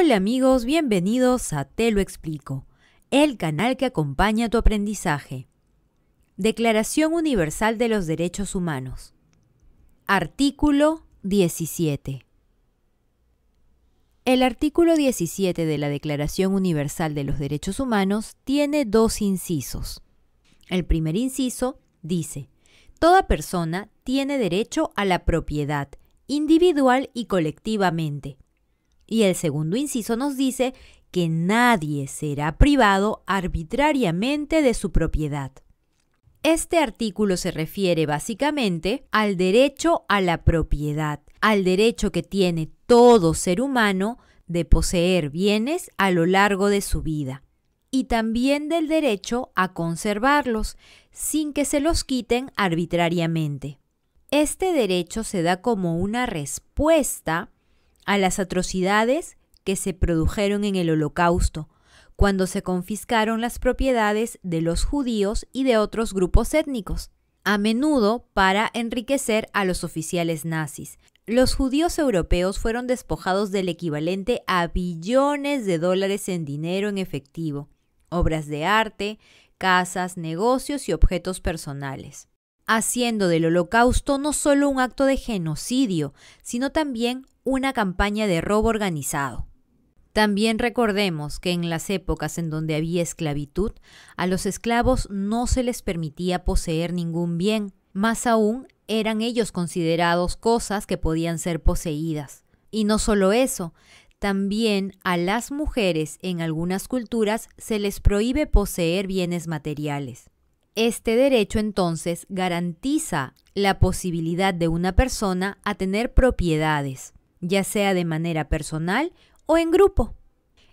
Hola amigos, bienvenidos a Te lo explico, el canal que acompaña tu aprendizaje. Declaración Universal de los Derechos Humanos. Artículo 17. El artículo 17 de la Declaración Universal de los Derechos Humanos tiene dos incisos. El primer inciso dice, Toda persona tiene derecho a la propiedad, individual y colectivamente y el segundo inciso nos dice que nadie será privado arbitrariamente de su propiedad. Este artículo se refiere básicamente al derecho a la propiedad, al derecho que tiene todo ser humano de poseer bienes a lo largo de su vida y también del derecho a conservarlos sin que se los quiten arbitrariamente. Este derecho se da como una respuesta a las atrocidades que se produjeron en el Holocausto, cuando se confiscaron las propiedades de los judíos y de otros grupos étnicos, a menudo para enriquecer a los oficiales nazis. Los judíos europeos fueron despojados del equivalente a billones de dólares en dinero en efectivo, obras de arte, casas, negocios y objetos personales haciendo del holocausto no solo un acto de genocidio, sino también una campaña de robo organizado. También recordemos que en las épocas en donde había esclavitud, a los esclavos no se les permitía poseer ningún bien, más aún eran ellos considerados cosas que podían ser poseídas. Y no solo eso, también a las mujeres en algunas culturas se les prohíbe poseer bienes materiales. Este derecho entonces garantiza la posibilidad de una persona a tener propiedades, ya sea de manera personal o en grupo.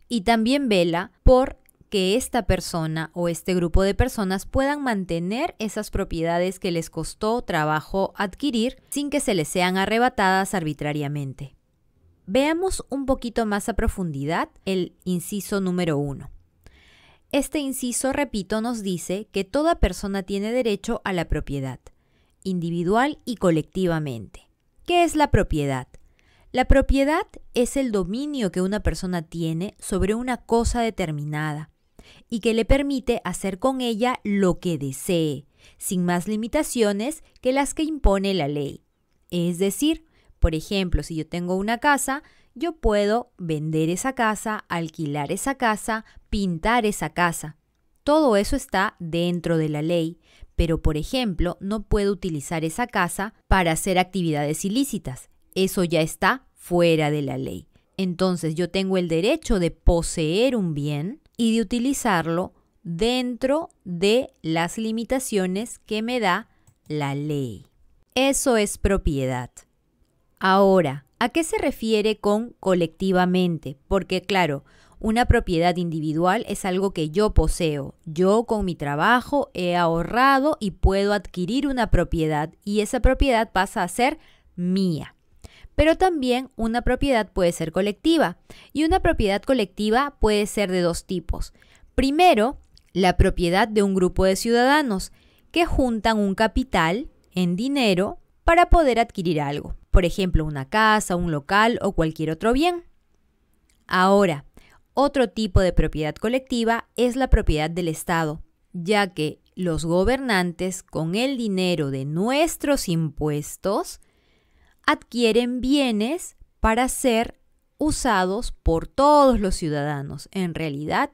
Y también vela por que esta persona o este grupo de personas puedan mantener esas propiedades que les costó trabajo adquirir sin que se les sean arrebatadas arbitrariamente. Veamos un poquito más a profundidad el inciso número 1. Este inciso, repito, nos dice que toda persona tiene derecho a la propiedad, individual y colectivamente. ¿Qué es la propiedad? La propiedad es el dominio que una persona tiene sobre una cosa determinada y que le permite hacer con ella lo que desee, sin más limitaciones que las que impone la ley. Es decir, por ejemplo, si yo tengo una casa, yo puedo vender esa casa, alquilar esa casa, pintar esa casa. Todo eso está dentro de la ley, pero por ejemplo no puedo utilizar esa casa para hacer actividades ilícitas. Eso ya está fuera de la ley. Entonces yo tengo el derecho de poseer un bien y de utilizarlo dentro de las limitaciones que me da la ley. Eso es propiedad. Ahora, ¿A qué se refiere con colectivamente? Porque claro, una propiedad individual es algo que yo poseo. Yo con mi trabajo he ahorrado y puedo adquirir una propiedad y esa propiedad pasa a ser mía. Pero también una propiedad puede ser colectiva y una propiedad colectiva puede ser de dos tipos. Primero, la propiedad de un grupo de ciudadanos que juntan un capital en dinero para poder adquirir algo por ejemplo una casa, un local o cualquier otro bien. Ahora, otro tipo de propiedad colectiva es la propiedad del Estado, ya que los gobernantes con el dinero de nuestros impuestos adquieren bienes para ser usados por todos los ciudadanos. En realidad,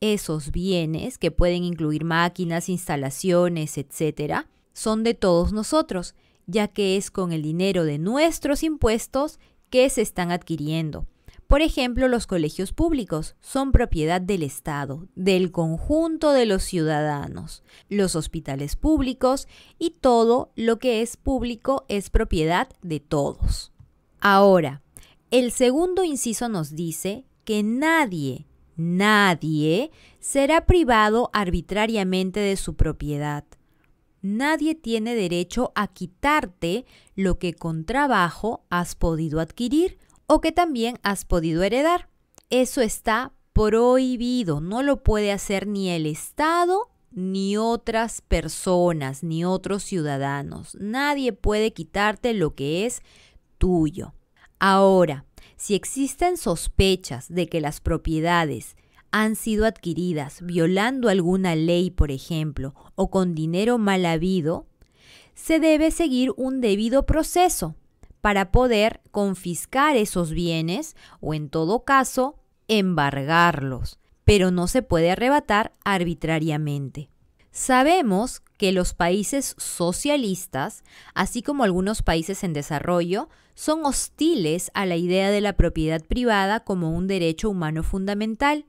esos bienes, que pueden incluir máquinas, instalaciones, etcétera, son de todos nosotros ya que es con el dinero de nuestros impuestos que se están adquiriendo. Por ejemplo, los colegios públicos son propiedad del Estado, del conjunto de los ciudadanos. Los hospitales públicos y todo lo que es público es propiedad de todos. Ahora, el segundo inciso nos dice que nadie, nadie será privado arbitrariamente de su propiedad nadie tiene derecho a quitarte lo que con trabajo has podido adquirir o que también has podido heredar. Eso está prohibido, no lo puede hacer ni el Estado ni otras personas, ni otros ciudadanos. Nadie puede quitarte lo que es tuyo. Ahora, si existen sospechas de que las propiedades han sido adquiridas violando alguna ley, por ejemplo, o con dinero mal habido, se debe seguir un debido proceso para poder confiscar esos bienes o en todo caso embargarlos, pero no se puede arrebatar arbitrariamente. Sabemos que los países socialistas, así como algunos países en desarrollo, son hostiles a la idea de la propiedad privada como un derecho humano fundamental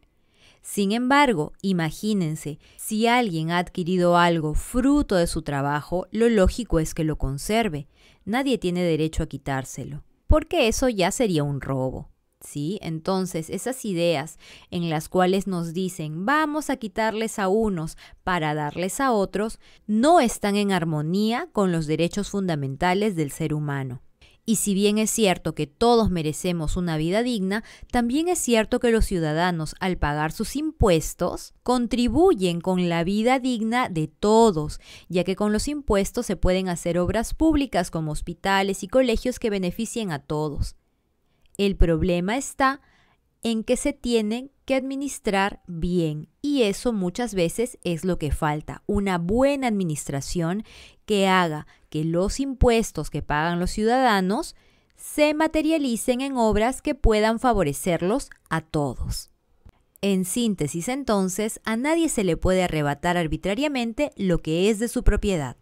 sin embargo, imagínense, si alguien ha adquirido algo fruto de su trabajo, lo lógico es que lo conserve. Nadie tiene derecho a quitárselo, porque eso ya sería un robo. ¿Sí? Entonces, esas ideas en las cuales nos dicen vamos a quitarles a unos para darles a otros, no están en armonía con los derechos fundamentales del ser humano. Y si bien es cierto que todos merecemos una vida digna, también es cierto que los ciudadanos, al pagar sus impuestos, contribuyen con la vida digna de todos, ya que con los impuestos se pueden hacer obras públicas como hospitales y colegios que beneficien a todos. El problema está en que se tienen que administrar bien. Y eso muchas veces es lo que falta, una buena administración que haga que los impuestos que pagan los ciudadanos se materialicen en obras que puedan favorecerlos a todos. En síntesis, entonces, a nadie se le puede arrebatar arbitrariamente lo que es de su propiedad.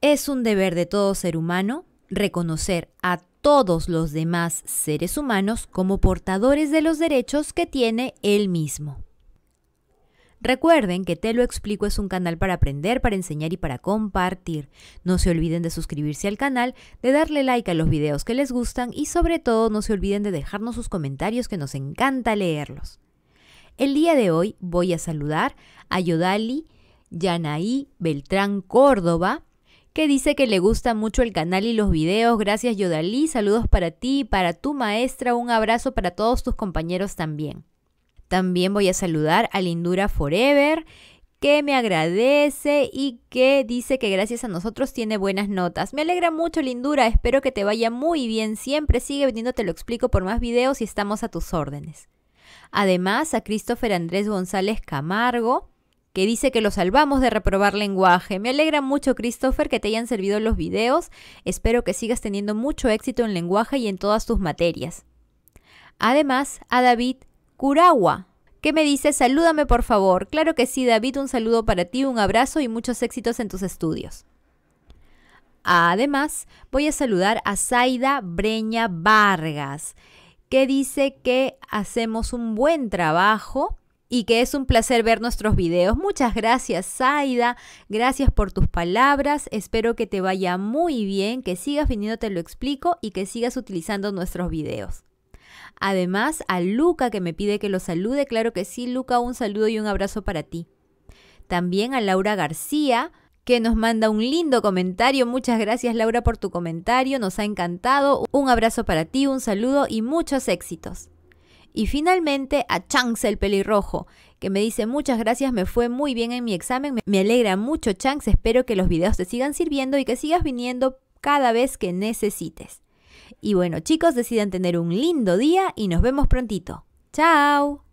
Es un deber de todo ser humano reconocer a todos los demás seres humanos como portadores de los derechos que tiene él mismo. Recuerden que Te lo explico es un canal para aprender, para enseñar y para compartir. No se olviden de suscribirse al canal, de darle like a los videos que les gustan y sobre todo no se olviden de dejarnos sus comentarios que nos encanta leerlos. El día de hoy voy a saludar a Yodali Yanaí Beltrán Córdoba, que dice que le gusta mucho el canal y los videos. Gracias Yodalí, saludos para ti, para tu maestra, un abrazo para todos tus compañeros también. También voy a saludar a Lindura Forever, que me agradece y que dice que gracias a nosotros tiene buenas notas. Me alegra mucho, Lindura. Espero que te vaya muy bien. Siempre sigue viniendo, te lo explico por más videos y estamos a tus órdenes. Además, a Christopher Andrés González Camargo, que dice que lo salvamos de reprobar lenguaje. Me alegra mucho, Christopher, que te hayan servido los videos. Espero que sigas teniendo mucho éxito en lenguaje y en todas tus materias. Además, a David Curagua, que me dice, salúdame por favor. Claro que sí, David, un saludo para ti, un abrazo y muchos éxitos en tus estudios. Además, voy a saludar a Zaida Breña Vargas, que dice que hacemos un buen trabajo y que es un placer ver nuestros videos. Muchas gracias, Zaida. Gracias por tus palabras. Espero que te vaya muy bien, que sigas viniendo, te lo explico, y que sigas utilizando nuestros videos. Además, a Luca que me pide que lo salude. Claro que sí, Luca, un saludo y un abrazo para ti. También a Laura García que nos manda un lindo comentario. Muchas gracias Laura por tu comentario, nos ha encantado. Un abrazo para ti, un saludo y muchos éxitos. Y finalmente a Changs el pelirrojo, que me dice muchas gracias, me fue muy bien en mi examen, me alegra mucho Changs, espero que los videos te sigan sirviendo y que sigas viniendo cada vez que necesites. Y bueno chicos, decidan tener un lindo día y nos vemos prontito. ¡Chao!